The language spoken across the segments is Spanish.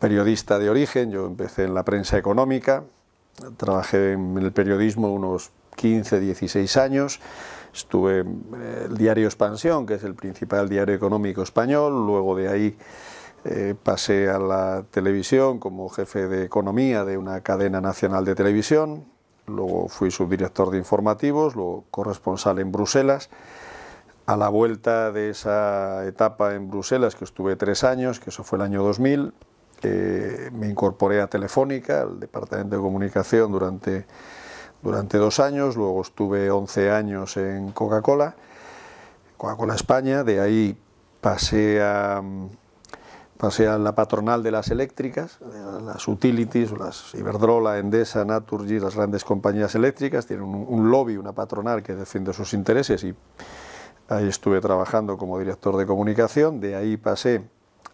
periodista de origen, yo empecé en la prensa económica, trabajé en el periodismo unos 15, 16 años. Estuve en el diario Expansión, que es el principal diario económico español, luego de ahí eh, pasé a la televisión como jefe de economía de una cadena nacional de televisión, luego fui subdirector de informativos, luego corresponsal en Bruselas. A la vuelta de esa etapa en Bruselas, que estuve tres años, que eso fue el año 2000, este, me incorporé a Telefónica, al Departamento de Comunicación, durante, durante dos años, luego estuve 11 años en Coca-Cola, Coca-Cola España, de ahí pasé a, pasé a la patronal de las eléctricas, las utilities, las Iberdrola, Endesa, Naturgy, las grandes compañías eléctricas, tienen un, un lobby, una patronal que defiende sus intereses y ahí estuve trabajando como director de comunicación, de ahí pasé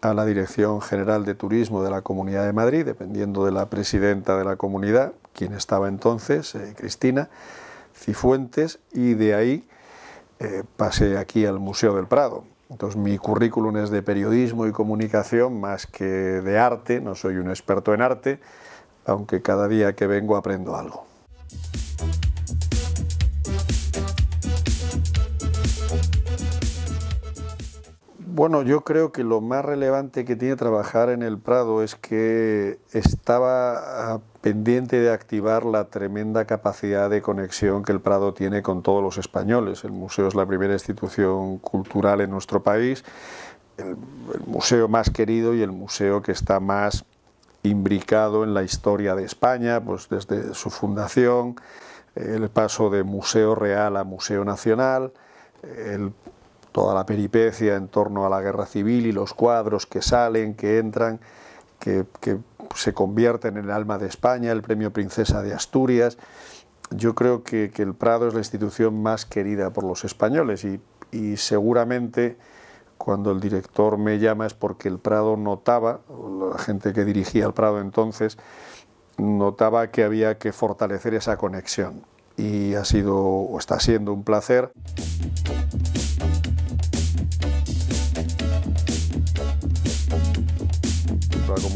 a la Dirección General de Turismo de la Comunidad de Madrid, dependiendo de la presidenta de la comunidad, quien estaba entonces, eh, Cristina Cifuentes, y de ahí eh, pasé aquí al Museo del Prado. Entonces mi currículum es de periodismo y comunicación más que de arte, no soy un experto en arte, aunque cada día que vengo aprendo algo. Bueno, yo creo que lo más relevante que tiene trabajar en el Prado es que estaba ah, pendiente de activar la tremenda capacidad de conexión que el Prado tiene con todos los españoles. El museo es la primera institución cultural en nuestro país, el, museo más querido y el museo que está más imbricado en la historia de España, pues desde su fundación, el paso de Museo Real a Museo Nacional, el toda la peripecia en torno a la guerra civil y los cuadros que salen, que entran, que, se convierten en el alma de España, el premio Princesa de Asturias. Yo creo que, el Prado es la institución más querida por los españoles y, y seguramente cuando el director me llama es porque el Prado notaba, la gente que dirigía el Prado entonces, notaba que había que fortalecer esa conexión. Y ha sido o está siendo un placer.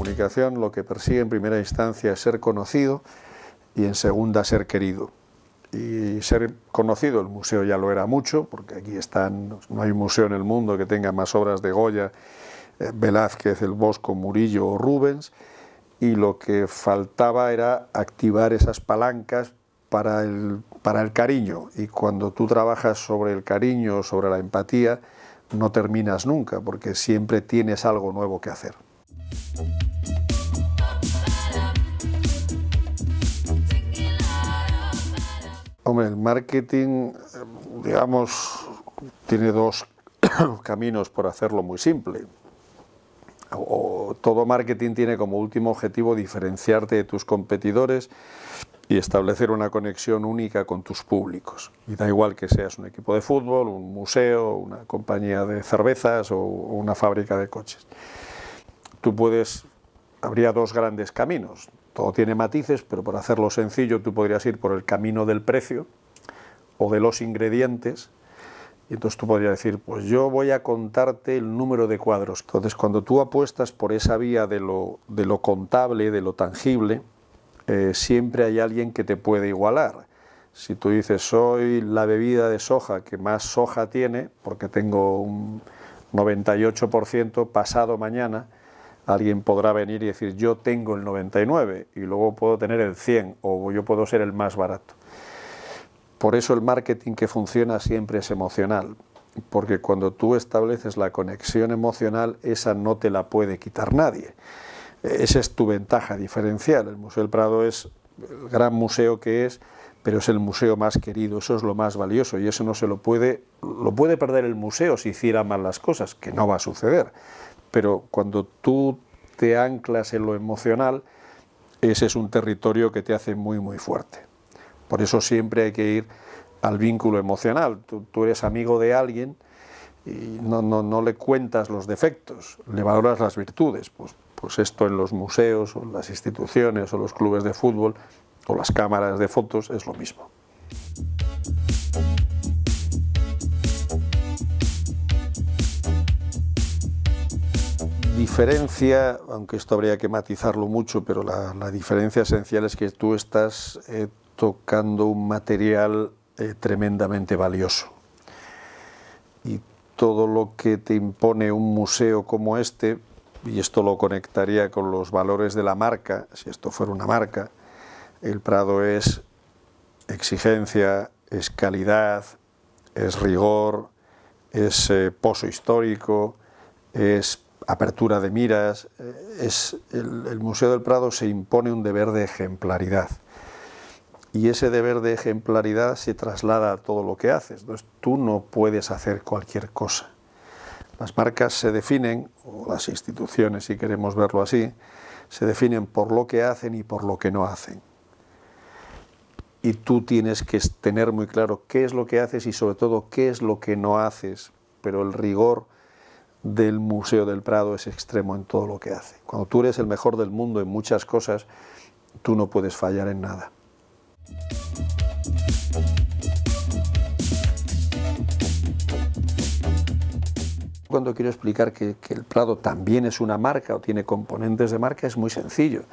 comunicación lo que persigue en primera instancia es ser conocido y en segunda ser querido. Y ser conocido, el museo ya lo era mucho, porque aquí están, no hay museo en el mundo que tenga más obras de Goya, eh, Velázquez, El Bosco, Murillo o Rubens, y lo que faltaba era activar esas palancas para el, para el cariño. Y cuando tú trabajas sobre el cariño, sobre la empatía, no terminas nunca, porque siempre tienes algo nuevo que hacer. Hombre, el marketing, digamos, tiene dos caminos por hacerlo muy simple. todo marketing tiene como último objetivo diferenciarte de tus competidores y establecer una conexión única con tus públicos. Y da igual que seas un equipo de fútbol, un museo, una compañía de cervezas o una fábrica de coches. Tú puedes, habría dos grandes caminos todo tiene matices, pero por hacerlo sencillo tú podrías ir por el camino del precio o de los ingredientes. Y entonces tú podrías decir, pues yo voy a contarte el número de cuadros. Entonces cuando tú apuestas por esa vía de lo, de lo contable, de lo tangible, eh, siempre hay alguien que te puede igualar. Si tú dices, soy la bebida de soja que más soja tiene, porque tengo un 98% pasado mañana, alguien podrá venir y decir yo tengo el 99 y luego puedo tener el 100 o yo puedo ser el más barato. Por eso el marketing que funciona siempre es emocional, porque cuando tú estableces la conexión emocional, esa no te la puede quitar nadie. Esa es tu ventaja diferencial. El Museo del Prado es el gran museo que es, pero es el museo más querido, eso es lo más valioso y eso no se lo puede, lo puede perder el museo si hiciera mal las cosas, que no va a suceder pero cuando tú te anclas en lo emocional, ese es un territorio que te hace muy, muy fuerte. Por eso siempre hay que ir al vínculo emocional. Tú, eres amigo de alguien y no, no, le cuentas los defectos, le valoras las virtudes. Pues, pues esto en los museos, o en las instituciones, o los clubes de fútbol, o las cámaras de fotos, es lo mismo. diferencia, aunque esto habría que matizarlo mucho, pero la, diferencia esencial es que tú estás eh, tocando un material eh, tremendamente valioso. Y todo lo que te impone un museo como este, y esto lo conectaría con los valores de la marca, si esto fuera una marca, el Prado es exigencia, es calidad, es rigor, es eh, pozo histórico, es apertura de miras, eh, es, el, el Museo del Prado se impone un deber de ejemplaridad y ese deber de ejemplaridad se traslada a todo lo que haces. Entonces tú no puedes hacer cualquier cosa. Las marcas se definen, o las instituciones, si queremos verlo así, se definen por lo que hacen y por lo que no hacen. Y tú tienes que tener muy claro qué es lo que haces y sobre todo qué es lo que no haces, pero el rigor del Museo del Prado es extremo en todo lo que hace. Cuando tú eres el mejor del mundo en muchas cosas, tú no puedes fallar en nada. Cuando quiero explicar que, el Prado también es una marca o tiene componentes de marca, es muy sencillo.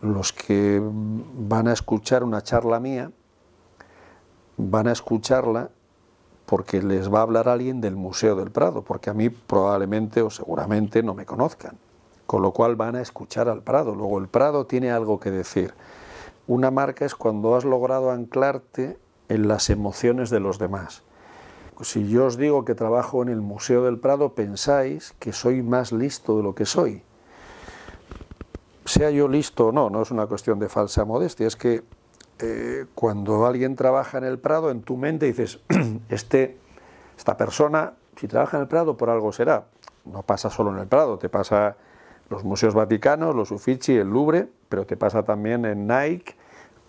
Los que van a escuchar una charla mía, van a escucharla porque les va a hablar alguien del Museo del Prado, porque a mí probablemente o seguramente no me conozcan, con lo cual van a escuchar al Prado. Luego el Prado tiene algo que decir. Una marca es cuando has logrado anclarte en las emociones de los demás. Si yo os digo que trabajo en el Museo del Prado, pensáis que soy más listo de lo que soy. Sea yo listo o no, no es una cuestión de falsa modestia, es que eh, cuando alguien trabaja en el Prado, en tu mente dices, este, esta persona, si trabaja en el Prado, por algo será. No pasa solo en el Prado, te pasa los museos vaticanos, los Uffizi, el Louvre, pero te pasa también en Nike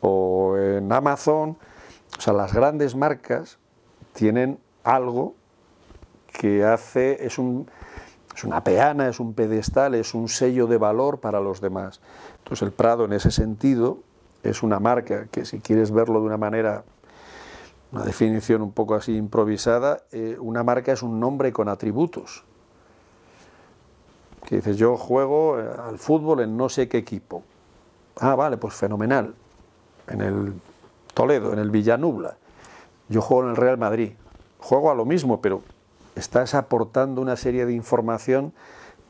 o en Amazon. O sea, las grandes marcas tienen algo que hace, es, un, es una peana, es un pedestal, es un sello de valor para los demás. Entonces el Prado en ese sentido es una marca que si quieres verlo de una manera, una definición un poco así improvisada, eh, una marca es un nombre con atributos. Que dices, yo juego eh, al fútbol en no sé qué equipo. Ah, vale, pues fenomenal. En el Toledo, en el Villanubla. Yo juego en el Real Madrid. Juego a lo mismo, pero estás aportando una serie de información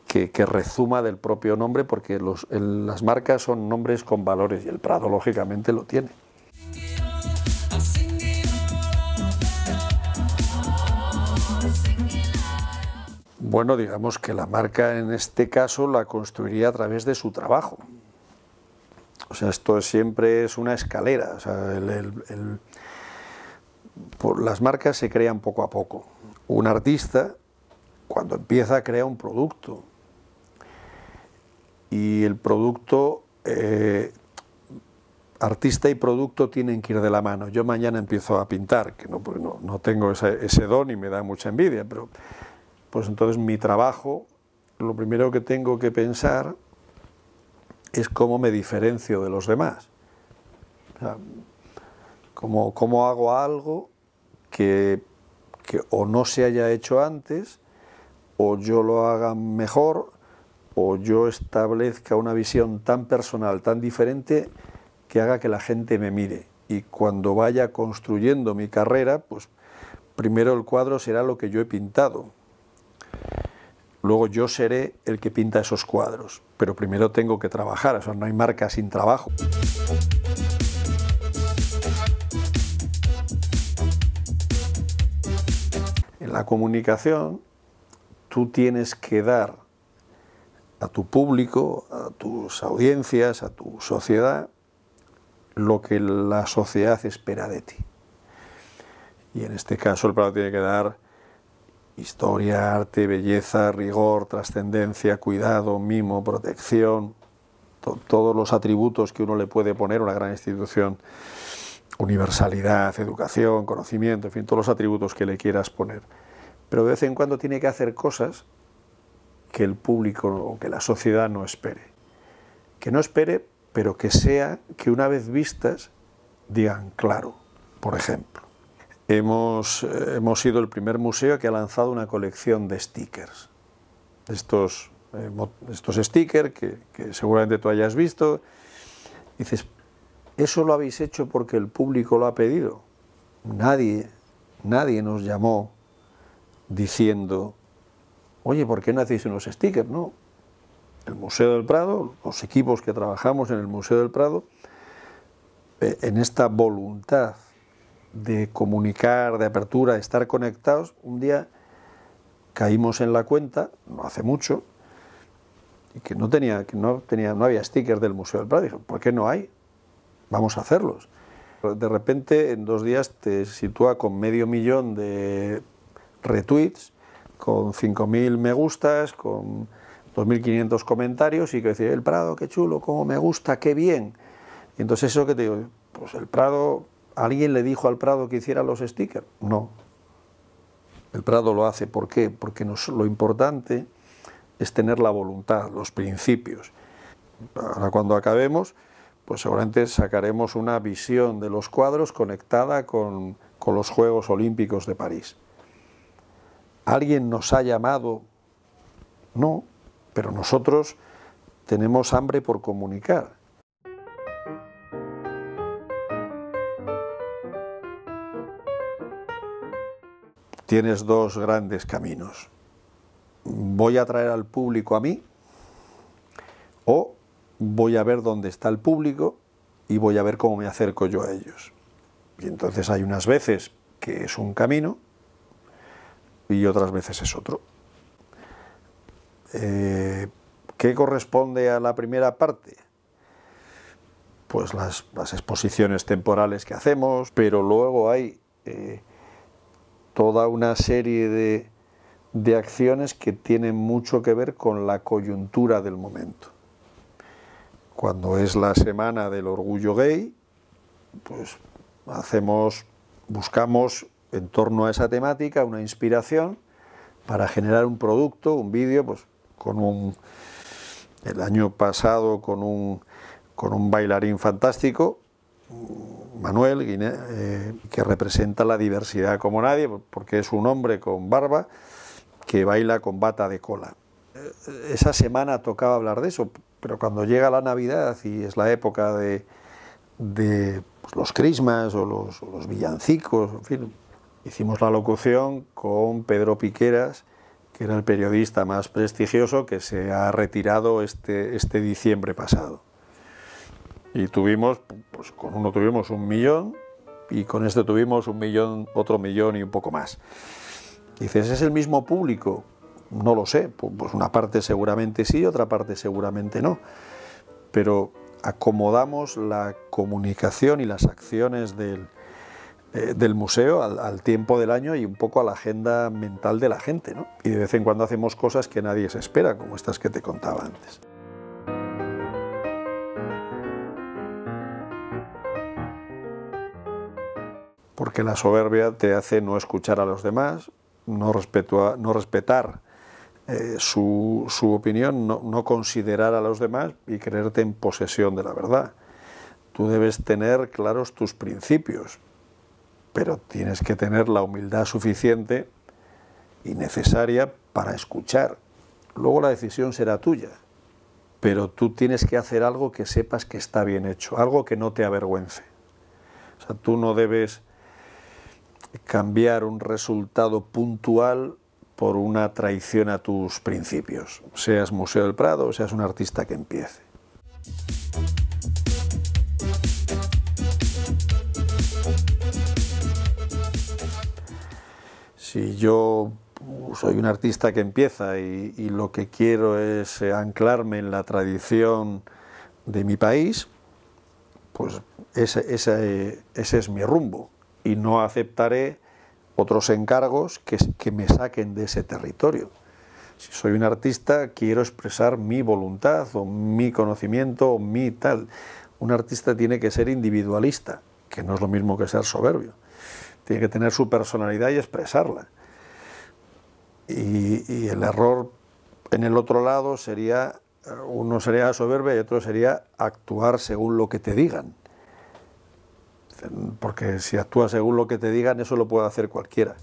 que, rezuma del propio nombre, porque las marcas son nombres con valores y el Prado lógicamente lo tiene. Bueno, digamos que la marca en este caso la construiría a través de su trabajo. O sea, esto siempre es una escalera. las marcas se crean poco a poco. Un artista, cuando empieza, crea un producto y el producto, eh, artista y producto tienen que ir de la mano. Yo mañana empiezo a pintar, que no, pues no, tengo ese, don y me da mucha envidia, pero pues entonces mi trabajo, lo primero que tengo que pensar es cómo me diferencio de los demás. cómo, hago algo que, que o no se haya hecho antes, o yo lo haga mejor, o yo establezca una visión tan personal, tan diferente, que haga que la gente me mire. Y cuando vaya construyendo mi carrera, pues primero el cuadro será lo que yo he pintado. Luego yo seré el que pinta esos cuadros, pero primero tengo que trabajar, no hay marca sin trabajo. En la comunicación tú tienes que dar a tu público, a tus audiencias, a tu sociedad, lo que la sociedad espera de ti. Y en este caso el prado tiene que dar historia, arte, belleza, rigor, trascendencia, cuidado, mimo, protección, todos los atributos que uno le puede poner a una gran institución, universalidad, educación, conocimiento, en fin, todos los atributos que le quieras poner. Pero de vez en cuando tiene que hacer cosas que el público o que la sociedad no espere. Que no espere, pero que sea que una vez vistas digan claro, por ejemplo. Hemos, eh, hemos sido el primer museo que ha lanzado una colección de stickers. Estos, eh, estos stickers que, que seguramente tú hayas visto. Dices, eso lo habéis hecho porque el público lo ha pedido. Nadie, nadie nos llamó diciendo oye, ¿por qué no hacéis unos stickers? No, el Museo del Prado, los equipos que trabajamos en el Museo del Prado, eh, en esta voluntad de comunicar, de apertura, de estar conectados, un día caímos en la cuenta, no hace mucho, y que no tenía, que no tenía, no había stickers del Museo del Prado. Dije, ¿por qué no hay? Vamos a hacerlos. De repente, en dos días te sitúa con medio millón de retweets con 5.000 me gustas, con 2.500 comentarios y que decir, el Prado, qué chulo, cómo me gusta, qué bien. Y entonces eso que te digo, pues el Prado, ¿alguien le dijo al Prado que hiciera los stickers? No. El Prado lo hace, ¿por qué? Porque lo importante es tener la voluntad, los principios. Ahora cuando acabemos, pues seguramente sacaremos una visión de los cuadros conectada con los Juegos Olímpicos de París alguien nos ha llamado, no, pero nosotros tenemos hambre por comunicar. Tienes dos grandes caminos. Voy a traer al público a mí o voy a ver dónde está el público y voy a ver cómo me acerco yo a ellos. Y entonces hay unas veces que es un camino y otras veces es otro. Eh, ¿Qué corresponde a la primera parte? Pues las, exposiciones temporales que hacemos, pero luego hay eh, toda una serie de, de acciones que tienen mucho que ver con la coyuntura del momento. Cuando es la semana del orgullo gay, pues hacemos, buscamos en torno a esa temática una inspiración para generar un producto, un vídeo, pues con un el año pasado con un con un bailarín fantástico, Manuel, Guiné, eh, que representa la diversidad como nadie, porque es un hombre con barba que baila con bata de cola. Eh, esa semana tocaba hablar de eso, pero cuando llega la Navidad y es la época de, de pues, los crismas o los, o los villancicos, en fin, Hicimos la locución con Pedro Piqueras, que era el periodista más prestigioso que se ha retirado este, este diciembre pasado. Y tuvimos, pues con uno tuvimos un millón y con este tuvimos un millón, otro millón y un poco más. Dices, ¿es el mismo público? No lo sé, pues una parte seguramente sí, otra parte seguramente no. Pero acomodamos la comunicación y las acciones del, eh, del museo al, tiempo del año y un poco a la agenda mental de la gente. ¿no? Y de vez en cuando hacemos cosas que nadie se espera, como estas que te contaba antes. Porque la soberbia te hace no escuchar a los demás, no, respetar eh, su, opinión, no considerar a los demás y creerte en posesión de la verdad. Tú debes tener claros tus principios, pero tienes que tener la humildad suficiente y necesaria para escuchar. Luego la decisión será tuya, pero tú tienes que hacer algo que sepas que está bien hecho, algo que no te avergüence. O sea, tú no debes cambiar un resultado puntual por una traición a tus principios, seas Museo del Prado o seas un artista que empiece. si yo soy un artista que empieza y, lo que quiero es eh, anclarme en la tradición de mi país, pues ese, es mi rumbo y no aceptaré otros encargos que, que me saquen de ese territorio. Si soy un artista, quiero expresar mi voluntad o mi conocimiento o mi tal. Un artista tiene que ser individualista, que no es lo mismo que ser soberbio tiene que tener su personalidad y expresarla. Y, el error en el otro lado sería, uno sería soberbe y otro sería actuar según lo que te digan. Porque si actúas según lo que te digan, eso lo puede hacer cualquiera.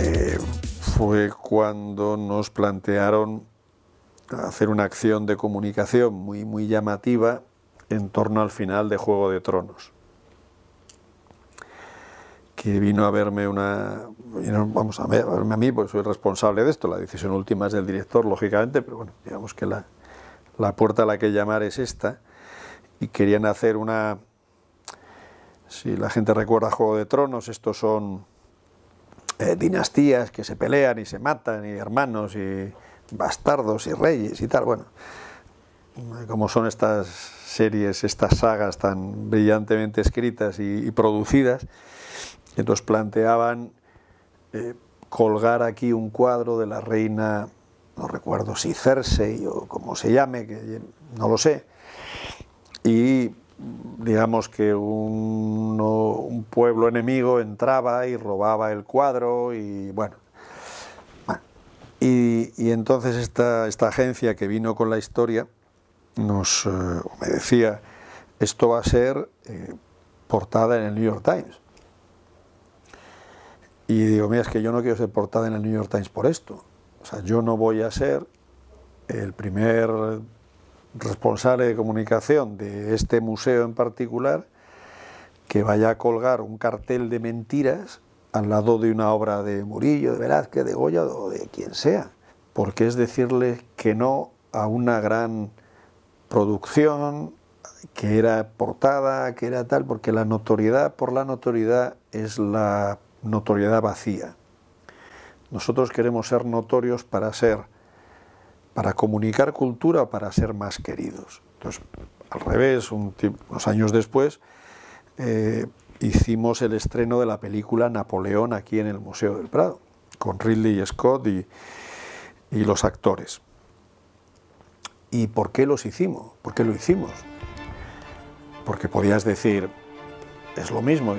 Eh, fue cuando nos plantearon hacer una acción de comunicación muy, muy llamativa en torno al final de Juego de Tronos. Que vino a verme una. Vamos a verme a mí, porque soy responsable de esto. La decisión última es del director, lógicamente, pero bueno, digamos que la, la puerta a la que llamar es esta. Y querían hacer una. Si la gente recuerda Juego de Tronos, estos son eh, dinastías que se pelean y se matan, y hermanos y bastardos y reyes y tal, bueno, como son estas series, estas sagas tan brillantemente escritas y, producidas, entonces planteaban eh, colgar aquí un cuadro de la reina, no recuerdo si Cersei o como se llame, que no lo sé, y digamos que un pueblo enemigo entraba y robaba el cuadro y bueno, y, entonces esta, agencia que vino con la historia nos, eh, me decía, esto va a ser eh, portada en el New York Times. Y digo, mira, es que yo no quiero ser portada en el New York Times por esto. O sea, yo no voy a ser el primer responsable de comunicación de este museo en particular que vaya a colgar un cartel de mentiras al lado de una obra de Murillo, de Velázquez, de Goya o de quien sea, porque es decirle que no a una gran producción que era portada, que era tal, porque la notoriedad por la notoriedad es la notoriedad vacía. Nosotros queremos ser notorios para ser, para comunicar cultura, para ser más queridos. Entonces, al revés, unos años después, eh, hicimos el estreno de la película Napoleón aquí en el Museo del Prado, con Ridley Scott y, y los actores. ¿Y por qué los hicimos? ¿Por qué lo hicimos? Porque podías decir, es lo mismo,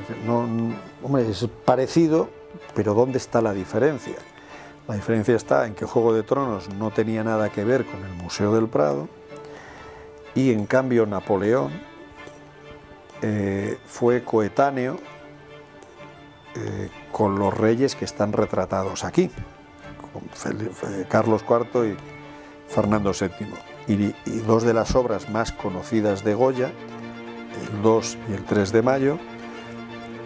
hombre, es parecido, pero ¿dónde está la diferencia? La diferencia está en que Juego de Tronos no tenía nada que ver con el Museo del Prado y en cambio Napoleón eh, fue coetáneo eh, con los reyes que están retratados aquí, con eh, Carlos IV y Fernando VII. Y, dos de las obras más conocidas de Goya, el 2 y el 3 de mayo,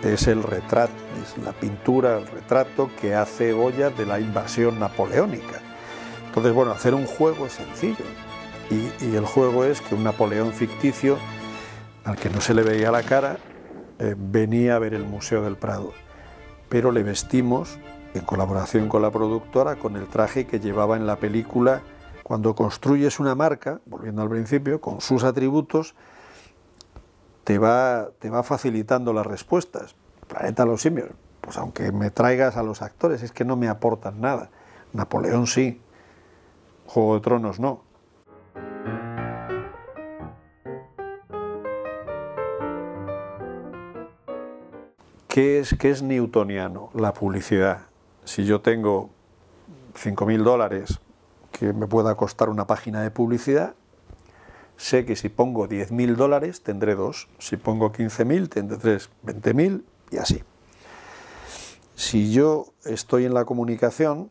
es el retrato, es la pintura, el retrato que hace Goya de la invasión napoleónica. Entonces, bueno, hacer un juego es sencillo. y el juego es que un Napoleón ficticio al que no se le veía la cara, eh, venía a ver el Museo del Prado, pero le vestimos, en colaboración con la productora, con el traje que llevaba en la película. Cuando construyes una marca, volviendo al principio, con sus atributos, te va, te va facilitando las respuestas. Planeta los simios, pues aunque me traigas a los actores, es que no me aportan nada. Napoleón sí, Juego de Tronos no. ¿Qué es, que es newtoniano? La publicidad. Si yo tengo 5.000 dólares que me pueda costar una página de publicidad, sé que si pongo 10.000 dólares tendré dos, si pongo 15.000 tendré tres, 20.000 y así. Si yo estoy en la comunicación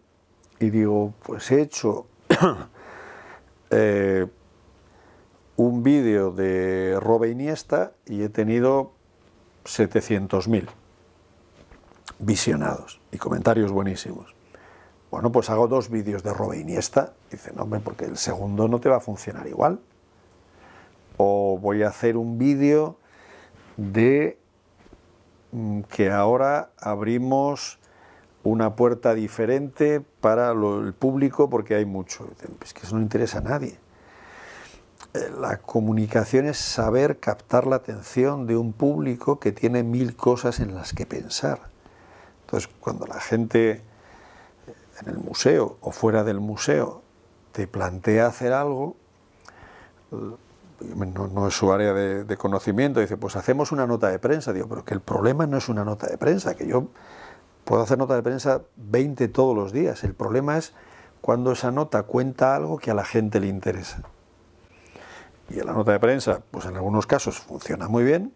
y digo, pues he hecho eh, un vídeo de Robe Iniesta y he tenido 700.000 visionados y comentarios buenísimos. Bueno, pues hago dos vídeos de Robe Iniesta. Dice, no, hombre, porque el segundo no te va a funcionar igual. O voy a hacer un vídeo de mm, que ahora abrimos una puerta diferente para el público porque hay mucho. es que eso no interesa a nadie. Eh, la comunicación es saber captar la atención de un público que tiene mil cosas en las que pensar entonces, cuando la gente en el museo o fuera del museo te plantea hacer algo, eh, no, es su área de, conocimiento, dice, pues hacemos una nota de prensa. Digo, pero que el problema no es una nota de prensa, que yo puedo hacer nota de prensa 20 todos los días. El problema es cuando esa nota cuenta algo que a la gente le interesa. Y la nota de prensa, pues en algunos casos funciona muy bien.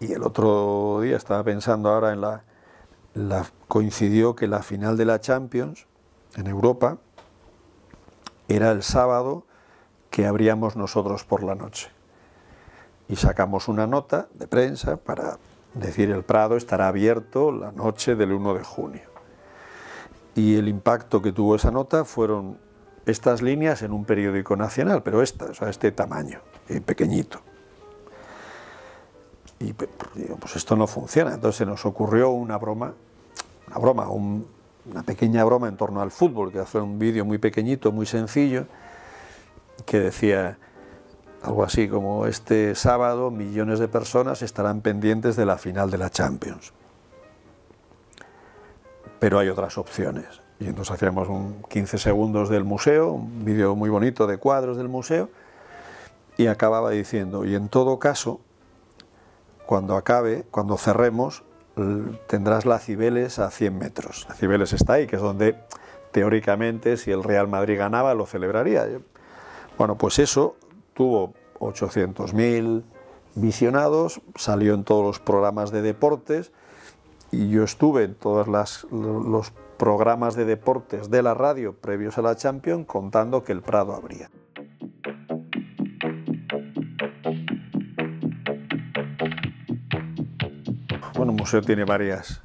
Y el otro día estaba pensando ahora en la, coincidió que la final de la Champions en Europa era el sábado que abríamos nosotros por la noche. Y sacamos una nota de prensa para decir el Prado estará abierto la noche del 1 de junio. Y el impacto que tuvo esa nota fueron estas líneas en un periódico nacional, pero estas, o sea, este tamaño, eh, pequeñito. Y pues, pues esto no funciona. Entonces nos ocurrió una broma una broma, una pequeña broma en torno al fútbol, que hace un vídeo muy pequeñito, muy sencillo, que decía algo así como este sábado millones de personas estarán pendientes de la final de la Champions. Pero hay otras opciones. Y entonces hacíamos un 15 segundos del museo, un vídeo muy bonito de cuadros del museo, y acababa diciendo, y en todo caso, cuando acabe, cuando cerremos, tendrás la Cibeles a 100 metros. La Cibeles está ahí, que es donde teóricamente si el Real Madrid ganaba lo celebraría. Bueno, pues eso tuvo 800.000 visionados, salió en todos los programas de deportes y yo estuve en todos los programas de deportes de la radio previos a la Champions contando que el Prado habría... museo tiene varias,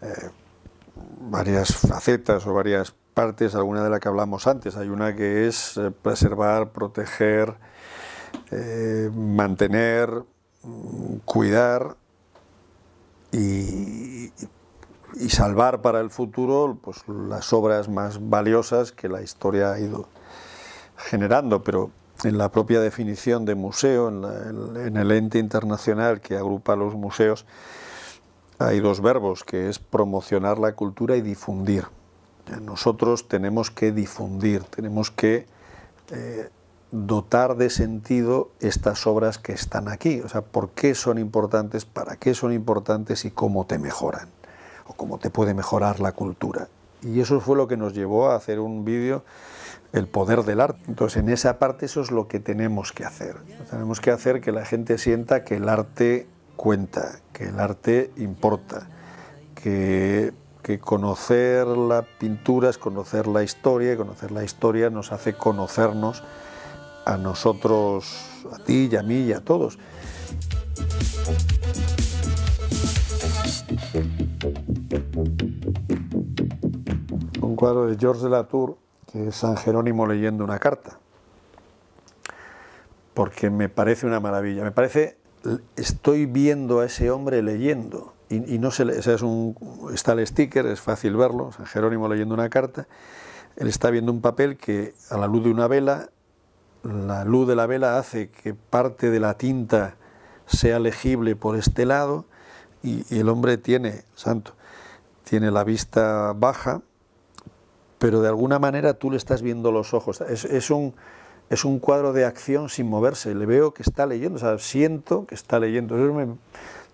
eh, varias facetas o varias partes, alguna de las que hablamos antes. Hay una que es eh, preservar, proteger, eh, mantener, mm, cuidar y, salvar para el futuro pues, las obras más valiosas que la historia ha ido generando, pero en la propia definición de museo, en el ente internacional que agrupa los museos, hay dos verbos, que es promocionar la cultura y difundir. Nosotros tenemos que difundir, tenemos que eh, dotar de sentido estas obras que están aquí, o sea, por qué son importantes, para qué son importantes y cómo te mejoran, o cómo te puede mejorar la cultura. Y eso fue lo que nos llevó a hacer un vídeo, El poder del arte. Entonces, en esa parte eso es lo que tenemos que hacer. Tenemos que hacer que la gente sienta que el arte cuenta, que el arte importa, que, conocer la pintura es conocer la historia y conocer la historia nos hace conocernos a nosotros, a ti y a mí y a todos. Un cuadro de Georges de Latour que es San Jerónimo leyendo una carta, porque me parece una maravilla, me parece estoy viendo a ese hombre leyendo. Y, no se es un, está el sticker, es fácil verlo, San Jerónimo leyendo una carta, él está viendo un papel que a la luz de una vela, la luz de la vela hace que parte de la tinta sea legible por este lado y, el hombre tiene, santo, tiene la vista baja, pero de alguna manera tú le estás viendo los ojos. es un es un cuadro de acción sin moverse, le veo que está leyendo, o sea, siento que está leyendo.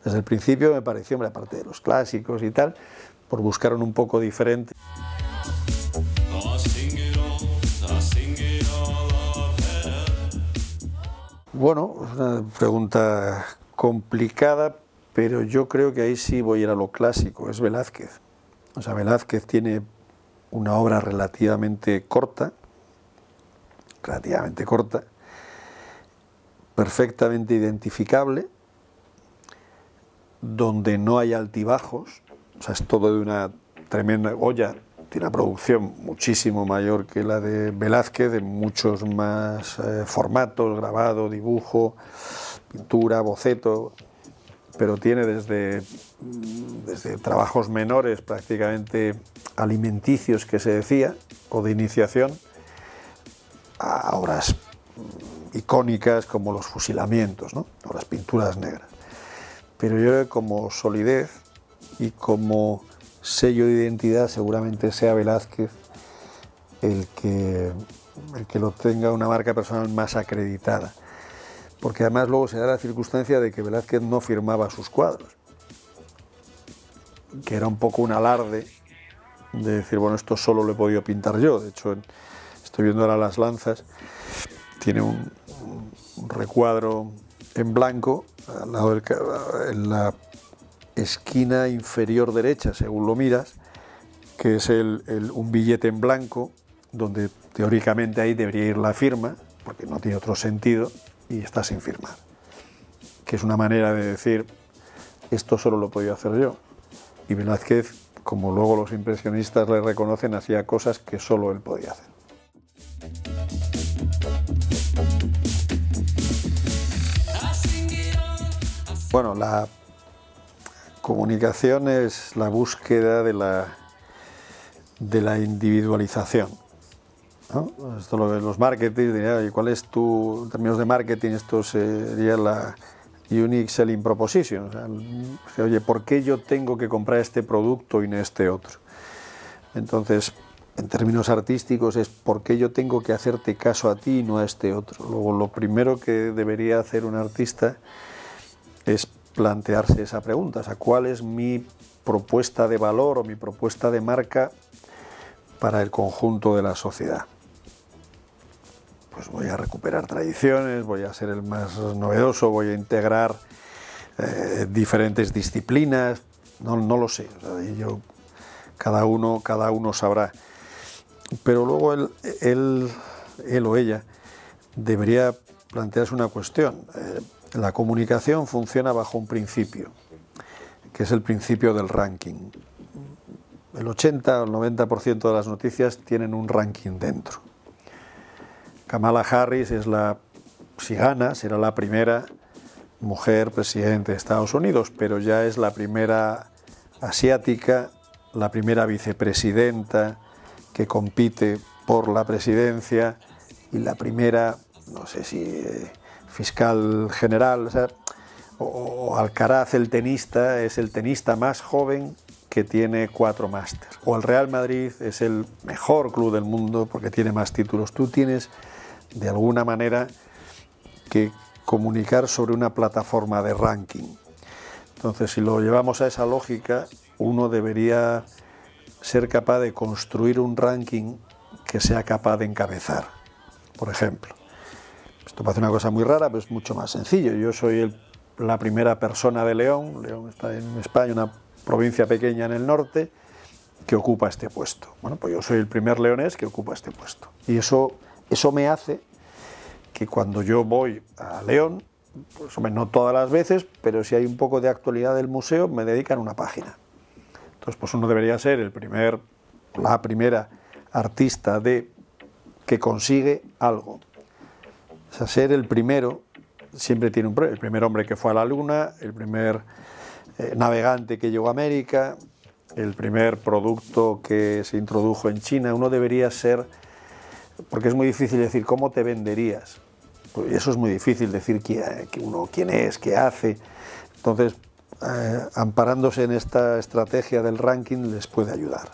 desde el principio me pareció, hombre, aparte de los clásicos y tal, por buscar un poco diferente. Bueno, es una pregunta complicada, pero yo creo que ahí sí voy a ir a lo clásico, es Velázquez. O sea, Velázquez tiene una obra relativamente corta, relativamente corta, perfectamente identificable, donde no hay altibajos, o sea, es todo de una tremenda olla, tiene una producción muchísimo mayor que la de Velázquez, de muchos más eh, formatos, grabado, dibujo, pintura, boceto, pero tiene desde, desde trabajos menores prácticamente alimenticios que se decía, o de iniciación, a obras icónicas como los fusilamientos o las pinturas negras. Pero yo creo como solidez y como sello de identidad seguramente sea Velázquez el que, el que lo tenga una marca personal más acreditada. Porque además luego se da la circunstancia de que Velázquez no firmaba sus cuadros, que era un poco un alarde de decir, bueno, esto solo lo he podido pintar yo. De hecho, Estoy viendo ahora las lanzas. Tiene un, recuadro en blanco al lado en la esquina inferior derecha, según lo miras, que es un billete en blanco donde teóricamente ahí debería ir la firma, porque no tiene otro sentido, y está sin firmar. Que es una manera de decir, esto solo lo podía hacer yo. Y Velázquez, como luego los impresionistas le reconocen, hacía cosas que solo él podía hacer. Bueno, la comunicación es la búsqueda de la, de la individualización. Esto lo, los marketing ¿cuál es tu, en términos de marketing, esto sería la unique selling proposition? O sea, oye, ¿por qué yo tengo que comprar este producto y no este otro? Entonces, en términos artísticos es por qué yo tengo que hacerte caso a ti y no a este otro. Luego, lo primero que debería hacer un artista es plantearse esa pregunta, o sea, ¿cuál es mi propuesta de valor o mi propuesta de marca para el conjunto de la sociedad? Pues voy a recuperar tradiciones, voy a ser el más novedoso, voy a integrar eh, diferentes disciplinas, no, lo sé, yo, cada, uno, cada uno sabrá. Pero luego él, o ella debería plantearse una cuestión. Eh, la comunicación funciona bajo un principio, que es el principio del ranking. El 80 o el 90% de las noticias tienen un ranking dentro. Kamala Harris es la, si gana, será la primera mujer presidente de Estados Unidos, pero ya es la primera asiática, la primera vicepresidenta que compite por la presidencia y la primera, no sé si eh, fiscal general, o, sea, Alcaraz, el tenista, es el tenista más joven que tiene cuatro másteres. O el Real Madrid es el mejor club del mundo porque tiene más títulos. Tú tienes, de alguna manera, que comunicar sobre una plataforma de ranking. Entonces, si lo llevamos a esa lógica, uno debería ser capaz de construir un ranking que sea capaz de encabezar, por ejemplo. Esto parece una cosa muy rara, pero es mucho más sencillo. Yo soy la primera persona de León. León está en España, una provincia pequeña en el norte, que ocupa este puesto. Bueno, pues yo soy el primer leonés que ocupa este puesto. Y eso, eso me hace que cuando yo voy a León, pues, no todas las veces, pero si hay un poco de actualidad del museo, me dedican una página. Entonces, pues uno debería ser el primer, la primera artista de que consigue algo ser el primero siempre tiene un problema. El primer hombre que fue a la Luna, el primer eh, navegante que llegó a América, el primer producto que se introdujo en China. Uno debería ser, porque es muy difícil decir cómo te venderías. Pues eso es muy difícil decir quién, es, qué hace. Entonces, eh, amparándose en esta estrategia del ranking les puede ayudar.